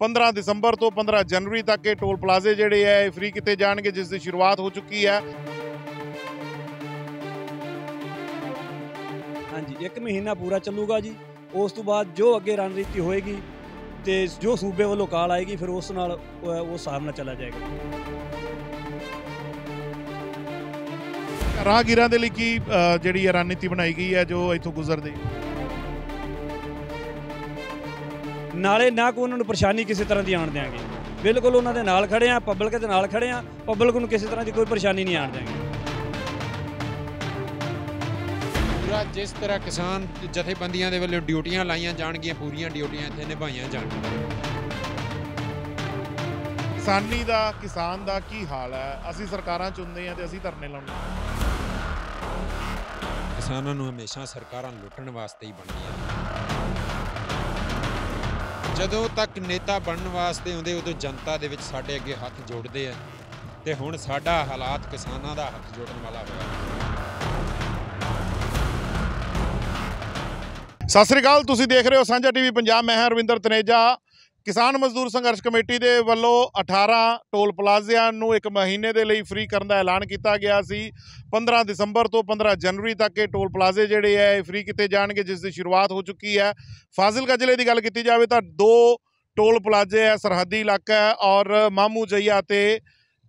15 ਦਸੰਬਰ ਤੋਂ 15 ਜਨਵਰੀ ਤੱਕ ਇਹ ਟੋਲ ਪਲਾਜ਼ੇ ਜਿਹੜੇ ਆ ਇਹ ਫ੍ਰੀ ਕਿਤੇ ਜਾਣਗੇ ਜਿਸ ਦੀ ਸ਼ੁਰੂਆਤ ਹੋ ਚੁੱਕੀ ਹੈ ਹਾਂਜੀ 1 ਮਹੀਨਾ ਪੂਰਾ ਚੱਲੂਗਾ ਜੀ ਉਸ ਤੋਂ ਬਾਅਦ ਜੋ ਅੱਗੇ ਰਣਨੀਤੀ ਹੋਏਗੀ ਤੇ ਜੋ ਸੂਬੇ ਵੱਲੋਂ ਕਾਲ ਆਏਗੀ ਫਿਰ ਉਸ ਨਾਲ ਉਹ ਸਾਹਮਣਾ ਚਲਾ ਜਾਏਗਾ ਰਾਹਗੀਰਾਂ ਦੇ ਲਈ ਕੀ ਜਿਹੜੀ ਰਣਨੀਤੀ ਬਣਾਈ ਗਈ ਹੈ ਜੋ ਇੱਥੋਂ ਗੁਜ਼ਰਦੇ ਨਾਲੇ ਨਾ ਕੋ ਉਹਨਾਂ ਨੂੰ ਪਰੇਸ਼ਾਨੀ ਕਿਸੇ ਤਰ੍ਹਾਂ ਦੀ ਆਣ ਦੇਾਂਗੇ ਬਿਲਕੁਲ ਉਹਨਾਂ ਦੇ ਨਾਲ ਖੜੇ ਆ ਪਬਲਿਕ ਦੇ ਨਾਲ ਖੜੇ ਆ ਪਬਲਿਕ ਨੂੰ ਕਿਸੇ ਤਰ੍ਹਾਂ ਦੀ ਕੋਈ ਪਰੇਸ਼ਾਨੀ ਨਹੀਂ ਆਣ ਦੇਾਂਗੇ ਪੂਰਾ ਜਿਸ ਤਰ੍ਹਾਂ ਕਿਸਾਨ ਜਥੇਬੰਦੀਆਂ ਦੇ ਵੱਲੋਂ ਡਿਊਟੀਆਂ ਲਾਈਆਂ ਜਾਣਗੀਆਂ ਪੂਰੀਆਂ ਡਿਊਟੀਆਂ ਇੱਥੇ ਨਿਭਾਈਆਂ ਜਾਣਗੀਆਂ ਕਿਸਾਨੀ ਦਾ ਕਿਸਾਨ ਦਾ ਕੀ ਹਾਲ ਹੈ ਅਸੀਂ ਸਰਕਾਰਾਂ ਹੁੰਦੇ ਆ ਤੇ ਅਸੀਂ ਧਰਨੇ ਲਾਉਂਦੇ ਆ ਕਿਸਾਨਾਂ ਨੂੰ ਹਮੇਸ਼ਾ ਸਰਕਾਰਾਂ ਲੁੱਟਣ ਵਾਸਤੇ ਹੀ ਬਣਦੀਆਂ ਜਦੋਂ ਤੱਕ ਨੇਤਾ ਬਣਨ ਵਾਸਤੇ ਆਉਂਦੇ ਉਦੋਂ ਜਨਤਾ ਦੇ ਵਿੱਚ ਸਾਡੇ ਅੱਗੇ ਹੱਥ ਜੋੜਦੇ ਆ ਤੇ ਹੁਣ ਸਾਡਾ ਹਾਲਾਤ ਕਿਸਾਨਾਂ ਦਾ ਹੱਥ ਜੋੜਨ ਵਾਲਾ ਹੋਇਆ ਸਤਿ ਸ੍ਰੀ ਅਕਾਲ ਤੁਸੀਂ ਦੇਖ ਰਹੇ ਹੋ ਸਾਂਝਾ ਟੀਵੀ ਪੰਜਾਬ ਮੈਂ ਹਾਂ ਰਵਿੰਦਰ ਤਨੇਜਾ ਕਿਸਾਨ ਮਜ਼ਦੂਰ ਸੰਘਰਸ਼ ਕਮੇਟੀ ਦੇ ਵੱਲੋਂ 18 ਟੋਲ ਪਲਾਜ਼ਿਆਂ ਨੂੰ ਇੱਕ ਮਹੀਨੇ ਦੇ ਲਈ ਫ੍ਰੀ ਕਰਨ ਦਾ ਐਲਾਨ ਕੀਤਾ ਗਿਆ ਸੀ 15 ਦਸੰਬਰ ਤੋਂ 15 ਜਨਵਰੀ ਤੱਕ ਇਹ ਟੋਲ ਪਲਾਜ਼ੇ ਜਿਹੜੇ ਆ ਇਹ ਫ੍ਰੀ ਕੀਤੇ ਜਾਣਗੇ ਜਿਸ ਦੀ ਸ਼ੁਰੂਆਤ ਹੋ ਚੁੱਕੀ ਹੈ ਫਾਜ਼ਿਲਕਾ ਜ਼ਿਲ੍ਹੇ ਦੀ ਗੱਲ ਕੀਤੀ ਜਾਵੇ ਤਾਂ ਦੋ ਟੋਲ ਪਲਾਜ਼ੇ ਆ ਸਰਹੱਦੀ ਇਲਾਕਾ ਹੈ ਔਰ ਮਾਮੂ ਜਈਆ ਤੇ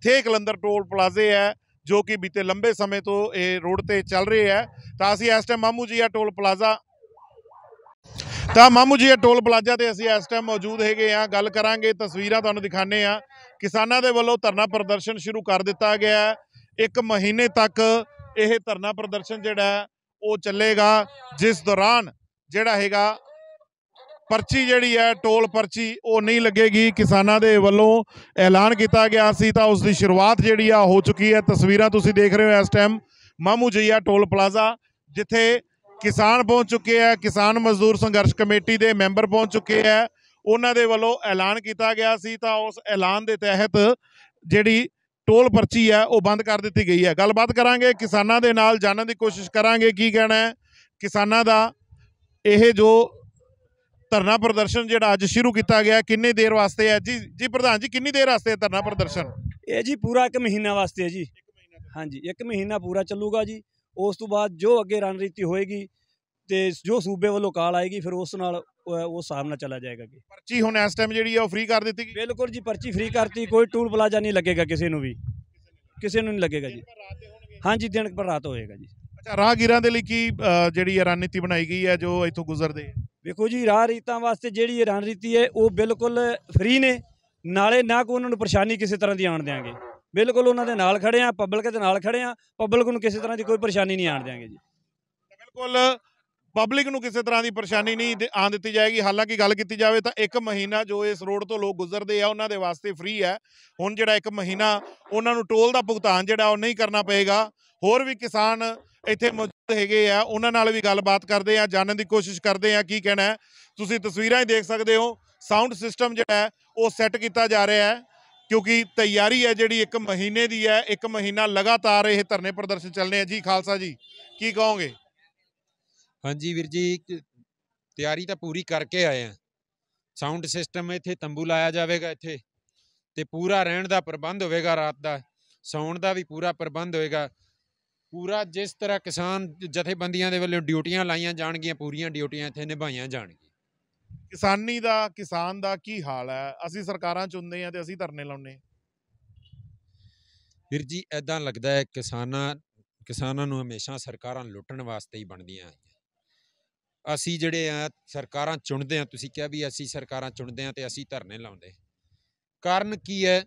ਥੇ ਕਲੰਦਰ ਟੋਲ ਪਲਾਜ਼ੇ ਹੈ ਜੋ ਕਿ ਬੀਤੇ ਲੰਬੇ ਸਮੇਂ ਤੋਂ ਇਹ ਰੋਡ ਤੇ ਚੱਲ ਰਹੇ ਹੈ ਤਾਂ ਅਸੀਂ ਇਸ ਟਾਈਮ ਮਾਮੂ ਜੀਆ ਟੋਲ ਪਲਾਜ਼ਾ ਤਾਂ ਮਾਮੂ ਜੀ ਇਹ ਟੋਲ ਪਲਾਜ਼ਾ ਤੇ ਅਸੀਂ ਇਸ ਟਾਈਮ ਮੌਜੂਦ ਹੈਗੇ ਆ ਗੱਲ ਕਰਾਂਗੇ ਤਸਵੀਰਾਂ ਤੁਹਾਨੂੰ ਦਿਖਾਣੇ ਆ ਕਿਸਾਨਾਂ ਦੇ ਵੱਲੋਂ ਧਰਨਾ ਪ੍ਰਦਰਸ਼ਨ ਸ਼ੁਰੂ ਕਰ ਦਿੱਤਾ ਗਿਆ ਇੱਕ ਮਹੀਨੇ ਤੱਕ ਇਹ ਧਰਨਾ ਪ੍ਰਦਰਸ਼ਨ ਜਿਹੜਾ ਉਹ ਚੱਲੇਗਾ ਜਿਸ ਦੌਰਾਨ ਜਿਹੜਾ ਹੈਗਾ ਪਰਚੀ ਜਿਹੜੀ ਹੈ ਟੋਲ ਪਰਚੀ ਉਹ ਨਹੀਂ ਲੱਗੇਗੀ ਕਿਸਾਨਾਂ ਦੇ ਵੱਲੋਂ ਐਲਾਨ ਕੀਤਾ ਗਿਆ ਸੀ ਤਾਂ ਉਸ ਦੀ ਸ਼ੁਰੂਆਤ ਜਿਹੜੀ ਆ ਹੋ ਚੁੱਕੀ ਹੈ ਤਸਵੀਰਾਂ ਤੁਸੀਂ ਦੇਖ ਰਹੇ ਹੋ ਇਸ ਟਾਈਮ ਮਾਮੂ ਜਈਆ ਟੋਲ ਪਲਾਜ਼ਾ ਜਿੱਥੇ ਕਿਸਾਨ ਪਹੁੰਚ ਚੁੱਕੇ ਆ ਕਿਸਾਨ ਮਜ਼ਦੂਰ ਸੰਘਰਸ਼ ਕਮੇਟੀ ਦੇ ਮੈਂਬਰ ਪਹੁੰਚ ਚੁੱਕੇ ਆ ਉਹਨਾਂ ਦੇ ਵੱਲੋਂ ਐਲਾਨ ਕੀਤਾ ਗਿਆ ਸੀ ਤਾਂ ਉਸ ਐਲਾਨ ਦੇ ਤਹਿਤ ਜਿਹੜੀ ਟੋਲ ਪਰਚੀ ਹੈ ਉਹ ਬੰਦ ਕਰ ਦਿੱਤੀ ਗਈ ਹੈ ਗੱਲਬਾਤ ਕਰਾਂਗੇ ਕਿਸਾਨਾਂ ਦੇ ਨਾਲ ਜਾਣਨ ਦੀ ਕੋਸ਼ਿਸ਼ ਕਰਾਂਗੇ ਕੀ ਕਹਿਣਾ ਹੈ ਕਿਸਾਨਾਂ ਦਾ ਇਹ ਜੋ ਧਰਨਾ ਪ੍ਰਦਰਸ਼ਨ ਜਿਹੜਾ ਅੱਜ ਸ਼ੁਰੂ ਕੀਤਾ ਗਿਆ ਕਿੰਨੇ ਦੇਰ ਵਾਸਤੇ ਹੈ ਜੀ ਜੀ ਪ੍ਰਧਾਨ ਜੀ ਕਿੰਨੀ ਦੇਰ ਵਾਸਤੇ ਹੈ ਧਰਨਾ ਪ੍ਰਦਰਸ਼ਨ ਇਹ ਜੀ ਪੂਰਾ 1 ਮਹੀਨਾ ਵਾਸਤੇ ਹੈ ਜੀ ਹਾਂਜੀ 1 ਮਹੀਨਾ ਪੂਰਾ ਚੱਲੂਗਾ ਜੀ ਉਸ ਤੋਂ ਬਾਅਦ ਜੋ ਅੱਗੇ ਰਣਨੀਤੀ ਹੋਏਗੀ ਤੇ ਜੋ ਸੂਬੇ ਵੱਲੋਂ ਕਾਲ ਆਏਗੀ ਫਿਰ ਉਸ ਨਾਲ ਉਹ ਸਾਹਮਣਾ ਚਲਾ ਜਾਏਗਾ ਕਿ ਪਰਚੀ ਹੁਣ ਇਸ ਟਾਈਮ ਜਿਹੜੀ ਆ ਉਹ ਫ੍ਰੀ ਕਰ ਦਿੱਤੀ ਗਈ ਬਿਲਕੁਲ ਜੀ ਪਰਚੀ ਫ੍ਰੀ ਕਰਤੀ ਕੋਈ ਟੂਲ ਪਲਾਜ਼ਾ ਨਹੀਂ ਲੱਗੇਗਾ ਕਿਸੇ ਨੂੰ ਵੀ ਕਿਸੇ ਨੂੰ ਨਹੀਂ ਲੱਗੇਗਾ ਜੀ ਹਾਂਜੀ ਦਿਨ ਪਰ ਰਾਤ ਹੋਏਗਾ ਜੀ ਅੱਛਾ ਰਾਹਗੀਰਾਂ ਦੇ ਲਈ ਕੀ ਜਿਹੜੀ ਰਣਨੀਤੀ ਬਣਾਈ ਗਈ ਹੈ ਜੋ ਇੱਥੋਂ ਗੁਜ਼ਰਦੇ ਵੇਖੋ ਜੀ ਰਾਹ ਰੀਤਾਂ ਵਾਸਤੇ ਜਿਹੜੀ ਰਣਨੀਤੀ ਹੈ ਉਹ ਬਿਲਕੁਲ ਫ੍ਰੀ ਨੇ ਨਾਲੇ ਨਾ ਕੋ ਉਹਨਾਂ ਨੂੰ ਪਰੇਸ਼ਾਨੀ ਕਿਸੇ ਤਰ੍ਹਾਂ ਦੀ ਆਣ ਦੇਾਂਗੇ ਬਿਲਕੁਲ ਉਹਨਾਂ ਦੇ ਨਾਲ ਖੜੇ ਆ ਪਬਲਿਕ ਦੇ ਨਾਲ ਖੜੇ ਆ ਪਬਲਿਕ ਨੂੰ ਕਿਸੇ ਤਰ੍ਹਾਂ ਦੀ ਕੋਈ ਪਰੇਸ਼ਾਨੀ ਨਹੀਂ ਆਣ ਦੇਾਂਗੇ ਜੀ ਬਿਲਕੁਲ ਪਬਲਿਕ ਨੂੰ ਕਿਸੇ ਤਰ੍ਹਾਂ ਦੀ ਪਰੇਸ਼ਾਨੀ ਨਹੀਂ ਆਣ ਦਿੱਤੀ ਜਾਏਗੀ ਹਾਲਾਂਕਿ ਗੱਲ ਕੀਤੀ ਜਾਵੇ ਤਾਂ ਇੱਕ ਮਹੀਨਾ ਜੋ ਇਸ ਰੋਡ ਤੋਂ ਲੋਕ ਗੁਜ਼ਰਦੇ ਆ ਉਹਨਾਂ ਦੇ ਵਾਸਤੇ ਫ੍ਰੀ ਹੈ ਹੁਣ ਜਿਹੜਾ ਇੱਕ ਮਹੀਨਾ ਉਹਨਾਂ ਨੂੰ ਟੋਲ ਦਾ ਭੁਗਤਾਨ ਜਿਹੜਾ ਉਹ ਨਹੀਂ ਕਰਨਾ ਪਏਗਾ ਹੋਰ ਵੀ ਕਿਸਾਨ ਇੱਥੇ ਮੌਜੂਦ ਹੈਗੇ ਆ ਉਹਨਾਂ ਨਾਲ ਵੀ ਗੱਲਬਾਤ ਕਰਦੇ ਆ ਜਾਣਨ ਦੀ ਕੋਸ਼ਿਸ਼ ਕਰਦੇ ਆ ਕੀ ਕਹਿਣਾ ਤੁਸੀਂ ਤਸਵੀਰਾਂ ਹੀ ਦੇਖ ਸਕਦੇ ਹੋ ਸਾਊਂਡ ਸਿਸਟਮ ਜਿਹੜਾ ਉਹ ਸੈੱਟ ਕੀਤਾ ਜਾ ਰਿਹਾ ਹੈ ਕਿਉਂਕਿ ਤਿਆਰੀ ਹੈ ਜਿਹੜੀ ਇੱਕ ਮਹੀਨੇ ਦੀ ਹੈ ਇੱਕ ਮਹੀਨਾ ਲਗਾਤਾਰ ਇਹ ਧਰਨੇ ਪ੍ਰਦਰਸ਼ਨ ਚੱਲਨੇ ਆ ਜੀ ਖਾਲਸਾ ਜੀ ਕੀ ਕਹੋਗੇ ਹਾਂਜੀ ਵੀਰ ਜੀ ਤਿਆਰੀ ਤਾਂ ਪੂਰੀ ਕਰਕੇ ਆਏ ਆ ਸਾਊਂਡ ਸਿਸਟਮ ਇੱਥੇ ਤੰਬੂ ਲਾਇਆ ਜਾਵੇਗਾ ਇੱਥੇ ਤੇ ਪੂਰਾ ਰਹਿਣ ਦਾ ਪ੍ਰਬੰਧ ਹੋਵੇਗਾ ਰਾਤ ਦਾ ਸੌਣ ਦਾ ਵੀ ਪੂਰਾ ਪ੍ਰਬੰਧ ਹੋਵੇਗਾ ਪੂਰਾ ਜਿਸ ਤਰ੍ਹਾਂ ਕਿਸਾਨ ਜਥੇਬੰਦੀਆਂ ਦੇ ਵੱਲੋਂ ਡਿਊਟੀਆਂ ਲਾਈਆਂ ਜਾਣਗੀਆਂ ਪੂਰੀਆਂ ਡਿਊਟੀਆਂ ਇੱਥੇ ਨਿਭਾਈਆਂ ਜਾਣਗੀਆਂ ਕਿਸਾਨੀ ਦਾ ਕਿਸਾਨ ਦਾ ਕੀ ਹਾਲ ਹੈ ਅਸੀਂ ਸਰਕਾਰਾਂ ਹੁੰਦੇ ਆ ਤੇ ਅਸੀਂ ਧਰਨੇ ਲਾਉਨੇ ਵੀਰ ਜੀ ਐਦਾਂ ਲੱਗਦਾ ਹੈ ਕਿਸਾਨਾਂ ਕਿਸਾਨਾਂ ਨੂੰ ਹਮੇਸ਼ਾ ਸਰਕਾਰਾਂ ਲੁੱਟਣ ਵਾਸਤੇ ਹੀ ਬਣਦੀਆਂ ਅਸੀਂ ਜਿਹੜੇ ਆ ਸਰਕਾਰਾਂ ਚੁਣਦੇ ਆ ਤੁਸੀਂ ਕਿਹਾ ਵੀ ਅਸੀਂ ਸਰਕਾਰਾਂ ਚੁਣਦੇ ਆ ਤੇ ਅਸੀਂ ਧਰਨੇ ਲਾਉਂਦੇ ਕਾਰਨ ਕੀ ਹੈ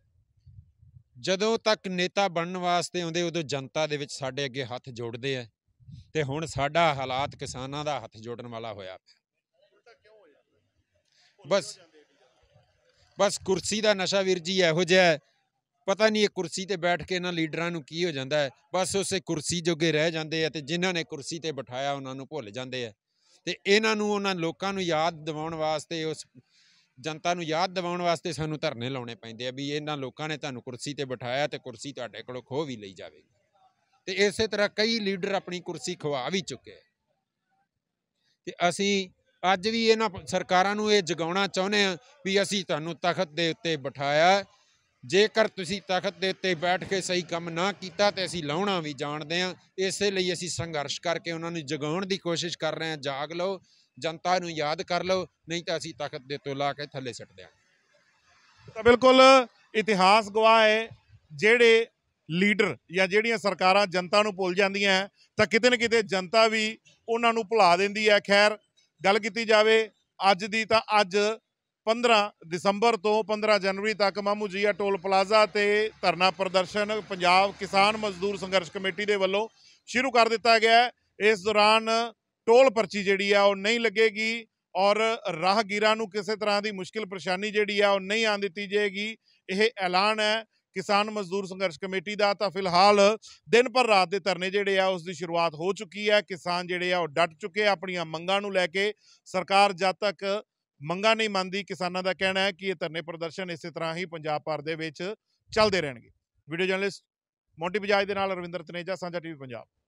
ਜਦੋਂ ਤੱਕ ਨੇਤਾ ਬਣਨ ਵਾਸਤੇ ਆਉਂਦੇ ਉਦੋਂ ਜਨਤਾ ਦੇ ਵਿੱਚ ਸਾਡੇ ਅੱਗੇ ਹੱਥ ਜੋੜਦੇ ਆ ਤੇ ਹੁਣ ਸਾਡਾ ਹਾਲਾਤ ਕਿਸਾਨਾਂ ਦਾ ਹੱਥ ਜੋੜਨ ਵਾਲਾ ਹੋਇਆ ਪਿਆ ਬਸ ਬਸ ਕੁਰਸੀ ਦਾ ਨਸ਼ਾ ਵੀਰ ਜੀ ਇਹੋ ਜਿਹਾ ਹੈ ਪਤਾ ਨਹੀਂ ਇਹ ਕੁਰਸੀ ਤੇ ਬੈਠ ਕੇ ਇਹਨਾਂ ਲੀਡਰਾਂ ਨੂੰ ਕੀ ਹੋ ਜਾਂਦਾ ਹੈ ਬਸ ਉਸੇ ਕੁਰਸੀ ਜੋਗੇ ਰਹਿ ਜਾਂਦੇ ਆ ਤੇ ਜਿਨ੍ਹਾਂ ਨੇ ਕੁਰਸੀ ਤੇ ਬਿਠਾਇਆ ਉਹਨਾਂ ਨੂੰ ਭੁੱਲ ਜਾਂਦੇ ਆ ਤੇ ਇਹਨਾਂ ਨੂੰ ਉਹਨਾਂ ਲੋਕਾਂ ਨੂੰ ਯਾਦ ਦਿਵਾਉਣ ਵਾਸਤੇ ਉਸ ਜਨਤਾ ਨੂੰ ਯਾਦ ਦਿਵਾਉਣ ਵਾਸਤੇ ਸਾਨੂੰ ਧਰਨੇ ਲਾਉਣੇ ਪੈਂਦੇ ਆ ਵੀ ਇਹਨਾਂ ਲੋਕਾਂ ਨੇ ਤੁਹਾਨੂੰ ਕੁਰਸੀ ਤੇ ਬਿਠਾਇਆ ਤੇ ਕੁਰਸੀ ਤੁਹਾਡੇ ਕੋਲੋਂ ਖੋ ਵੀ ਲਈ ਜਾਵੇਗੀ ਤੇ ਇਸੇ ਤਰ੍ਹਾਂ ਕਈ ਲੀਡਰ ਆਪਣੀ ਕੁਰਸੀ ਖਵਾ ਵੀ ਚੁੱਕੇ ਤੇ ਅਸੀਂ ਅੱਜ ਵੀ ਇਹਨਾਂ ਸਰਕਾਰਾਂ ਨੂੰ ਇਹ ਜਗਾਉਣਾ ਚਾਹੁੰਦੇ ਆ ਵੀ ਅਸੀਂ ਤੁਹਾਨੂੰ ਤਖਤ ਦੇ ਉੱਤੇ ਬਿਠਾਇਆ ਜੇਕਰ ਤੁਸੀਂ ਤਖਤ ਦੇ ਉੱਤੇ ਬੈਠ ਕੇ ਸਹੀ ਕੰਮ ਨਾ ਕੀਤਾ ਤੇ ਅਸੀਂ ਲਾਉਣਾ ਵੀ ਜਾਣਦੇ ਆ ਇਸੇ ਲਈ ਅਸੀਂ ਸੰਘਰਸ਼ ਕਰਕੇ ਉਹਨਾਂ ਨੂੰ ਜਗਾਉਣ ਦੀ ਕੋਸ਼ਿਸ਼ ਕਰ ਰਹੇ ਆ ਜਾਗ ਲਓ ਜਨਤਾ ਨੂੰ ਯਾਦ ਕਰ ਲਓ ਨਹੀਂ ਤਾਂ ਅਸੀਂ ਤਖਤ ਦੇ ਤੋਂ ਲਾ ਕੇ ਥੱਲੇ ਸਿੱਟ ਦਿਆਂ ਤਾਂ ਬਿਲਕੁਲ ਇਤਿਹਾਸ ਗਵਾਹ ਹੈ ਜਿਹੜੇ ਲੀਡਰ ਜਾਂ ਜਿਹੜੀਆਂ ਸਰਕਾਰਾਂ ਜਨਤਾ ਨੂੰ ਭੁੱਲ ਜਾਂਦੀਆਂ ਤਾਂ ਕਿਤੇ ਨਾ ਕਿਤੇ ਜਨਤਾ ਵੀ ਉਹਨਾਂ ਨੂੰ ਭੁਲਾ ਦਿੰਦੀ ਹੈ ਖੈਰ ਗੱਲ ਕੀਤੀ ਜਾਵੇ ਅੱਜ ਦੀ ਤਾਂ ਅੱਜ 15 ਦਸੰਬਰ ਤੋਂ 15 ਜਨਵਰੀ ਤੱਕ ਮਾਮੂ ਜੀਆ ਟੋਲ ਪਲਾਜ਼ਾ ਤੇ ਧਰਨਾ ਪ੍ਰਦਰਸ਼ਨ ਪੰਜਾਬ ਕਿਸਾਨ ਮਜ਼ਦੂਰ ਸੰਘਰਸ਼ ਕਮੇਟੀ ਦੇ ਵੱਲੋਂ ਸ਼ੁਰੂ ਕਰ ਦਿੱਤਾ ਗਿਆ ਹੈ ਇਸ ਦੌਰਾਨ ਟੋਲ ਪਰਚੀ ਜਿਹੜੀ ਆ ਉਹ ਨਹੀਂ ਲੱਗੇਗੀ ਔਰ ਰਾਹਗੀਰਾਂ ਨੂੰ ਕਿਸੇ ਤਰ੍ਹਾਂ ਦੀ ਮੁਸ਼ਕਿਲ ਪਰੇਸ਼ਾਨੀ ਜਿਹੜੀ ਆ ਉਹ ਨਹੀਂ ਆਂ ਦਿੱਤੀ ਜਾਏਗੀ ਇਹ ਐਲਾਨ ਹੈ ਕਿਸਾਨ ਮਜ਼ਦੂਰ ਸੰਘਰਸ਼ ਕਮੇਟੀ ਦਾ ਤਾਂ ਫਿਲਹਾਲ ਦਿਨ ਪਰ ਰਾਤ ਦੇ ਧਰਨੇ ਜਿਹੜੇ ਆ ਉਸ ਦੀ ਸ਼ੁਰੂਆਤ ਹੋ ਚੁੱਕੀ ਹੈ ਕਿਸਾਨ ਜਿਹੜੇ ਆ ਉਹ ਡਟ ਚੁੱਕੇ ਆਪਣੀਆਂ ਮੰਗਾਂ ਨੂੰ ਲੈ ਕੇ ਸਰਕਾਰ ਜਦ ਤੱਕ ਮੰਗਾਂ ਨਹੀਂ ਮੰਨਦੀ ਕਿਸਾਨਾਂ ਦਾ ਕਹਿਣਾ ਹੈ ਕਿ ਇਹ ਧਰਨੇ ਪ੍ਰਦਰਸ਼ਨ ਇਸੇ ਤਰ੍ਹਾਂ ਹੀ ਪੰਜਾਬ ਭਰ ਦੇ ਵਿੱਚ ਚੱਲਦੇ ਰਹਿਣਗੇ ਵੀਡੀਓ ਜਰਨਲਿਸਟ ਮੋਂਟੀ ਬਜਾਜ ਦੇ ਨਾਲ ਰਵਿੰਦਰ ਤਨੇਜਾ ਸਾਂਝਾ ਟੀਵੀ ਪੰਜਾਬ